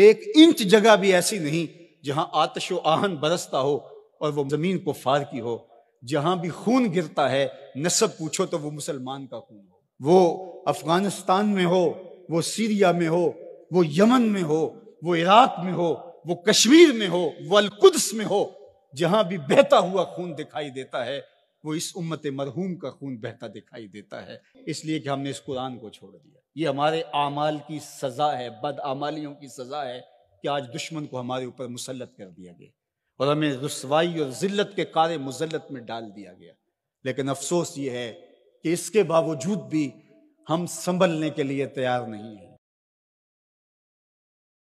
एक इंच जगह भी ऐसी नहीं जहां आतश आहन बरसता हो और वो जमीन को फार की हो जहां भी खून गिरता है नस्ब पूछो तो वो मुसलमान का खून हो वो अफगानिस्तान में हो वो सीरिया में हो वो यमन में हो वो इराक में हो वो कश्मीर में हो वो अलकुदस में हो जहां भी बहता हुआ खून दिखाई देता है वो इस उम्मत मरहूम का खून बहता दिखाई देता है इसलिए कि हमने इस कुरान को छोड़ दिया ये हमारे आमाल की सज़ा है बदआमालियों की सज़ा है कि आज दुश्मन को हमारे ऊपर मुसलत कर दिया गया और हमें रसवाई और जिल्लत के कार्य मुजलत में डाल दिया गया लेकिन अफसोस ये है कि इसके बावजूद भी हम संभलने के लिए तैयार नहीं हैं